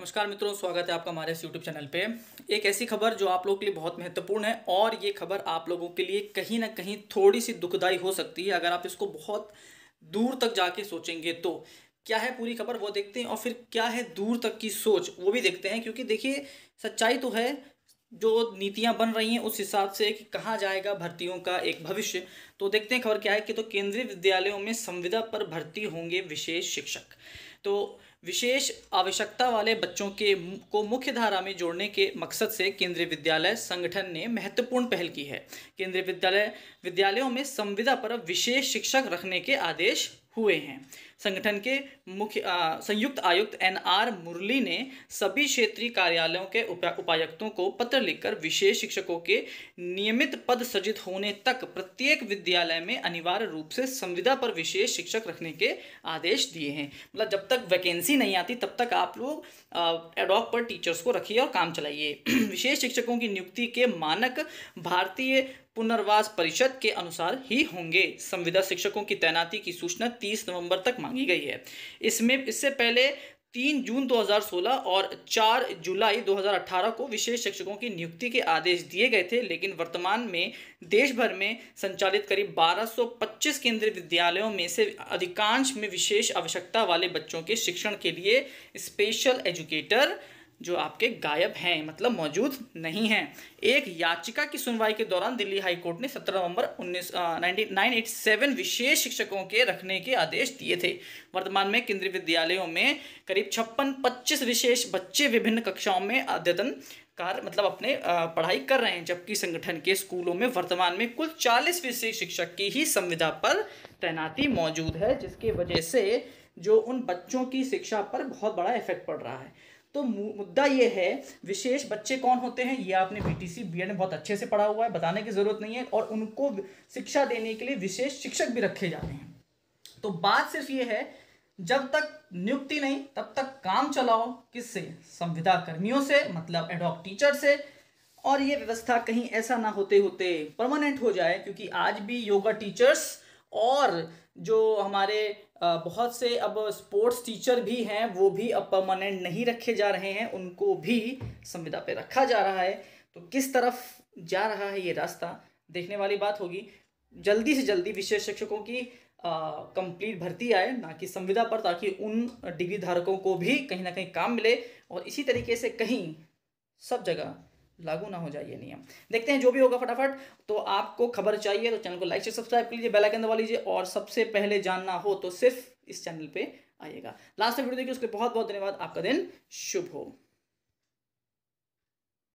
नमस्कार मित्रों स्वागत है आपका हमारे इस यूट्यूब चैनल पे एक ऐसी खबर जो आप लोगों के लिए बहुत महत्वपूर्ण है और ये खबर आप लोगों के लिए कहीं ना कहीं थोड़ी सी दुखदाई हो सकती है अगर आप इसको बहुत दूर तक जाके सोचेंगे तो क्या है पूरी खबर वो देखते हैं और फिर क्या है दूर तक की सोच वो भी देखते हैं क्योंकि देखिए सच्चाई तो है जो नीतियाँ बन रही हैं उस हिसाब से कि कहाँ जाएगा भर्तियों का एक भविष्य तो देखते हैं खबर क्या है कि तो केंद्रीय विद्यालयों में संविदा पर भर्ती होंगे विशेष शिक्षक तो विशेष आवश्यकता वाले बच्चों के को मुख्य धारा में जोड़ने के मकसद से केंद्रीय विद्यालय संगठन ने महत्वपूर्ण पहल की है केंद्रीय विद्यालय विद्यालयों में संविदा पर विशेष शिक्षक रखने के आदेश हुए हैं संगठन के मुख्य संयुक्त आयुक्त एन आर मुरली ने सभी क्षेत्रीय कार्यालयों के उपा, उपायुक्तों को पत्र लिखकर विशेष शिक्षकों के नियमित पद सृजित होने तक प्रत्येक विद्यालय में अनिवार्य रूप से संविदा पर विशेष शिक्षक रखने के आदेश दिए हैं मतलब जब तक वैकेंसी नहीं आती तब तक आप लोग एडॉक पर टीचर्स को रखिए और काम चलाइए विशेष शिक्षकों की नियुक्ति के मानक भारतीय पुनर्वास परिषद के अनुसार ही होंगे संविदा शिक्षकों की तैनाती की सूचना 30 नवंबर तक मांगी गई है इसमें इससे पहले तीन जून 2016 और 4 जुलाई 2018 को विशेष शिक्षकों की नियुक्ति के आदेश दिए गए थे लेकिन वर्तमान में देश भर में संचालित करीब 1225 केंद्रीय विद्यालयों में से अधिकांश में विशेष आवश्यकता वाले बच्चों के शिक्षण के लिए स्पेशल एजुकेटर जो आपके गायब हैं मतलब मौजूद नहीं हैं एक याचिका की सुनवाई के दौरान दिल्ली हाई कोर्ट ने 17 नवंबर उन्नीस नाइनटीन विशेष शिक्षकों के रखने के आदेश दिए थे वर्तमान में केंद्रीय विद्यालयों में करीब छप्पन पच्चीस विशेष बच्चे विभिन्न कक्षाओं में अद्यतन कार मतलब अपने पढ़ाई कर रहे हैं जबकि संगठन के स्कूलों में वर्तमान में कुल चालीस विशेष शिक्षक की ही संविधा पर तैनाती मौजूद है जिसके वजह से जो उन बच्चों की शिक्षा पर बहुत बड़ा इफेक्ट पड़ रहा है तो मुद्दा ये है विशेष बच्चे कौन होते हैं ये आपने बीटीसी बीएड ने बहुत अच्छे से पढ़ा हुआ है बताने की ज़रूरत नहीं है और उनको शिक्षा देने के लिए विशेष शिक्षक भी रखे जाते हैं तो बात सिर्फ ये है जब तक नियुक्ति नहीं तब तक काम चलाओ किससे संविदा कर्मियों से मतलब एडॉक टीचर से और ये व्यवस्था कहीं ऐसा ना होते होते परमानेंट हो जाए क्योंकि आज भी योगा टीचर्स और जो हमारे बहुत से अब स्पोर्ट्स टीचर भी हैं वो भी अब परमानेंट नहीं रखे जा रहे हैं उनको भी संविदा पे रखा जा रहा है तो किस तरफ जा रहा है ये रास्ता देखने वाली बात होगी जल्दी से जल्दी विशेष शिक्षकों की कंप्लीट भर्ती आए ना कि संविदा पर ताकि उन डिग्री धारकों को भी कहीं ना कहीं काम मिले और इसी तरीके से कहीं सब जगह लागू ना हो जाए ये नियम देखते हैं जो भी होगा फटाफट तो आपको खबर चाहिए तो चैनल को लाइक से सब्सक्राइब कर लीजिए बेलाइकन दबा लीजिए और सबसे पहले जानना हो तो सिर्फ इस चैनल पर आइएगा लास्ट में वीडियो देखिए उसके बहुत बहुत धन्यवाद आपका दिन शुभ हो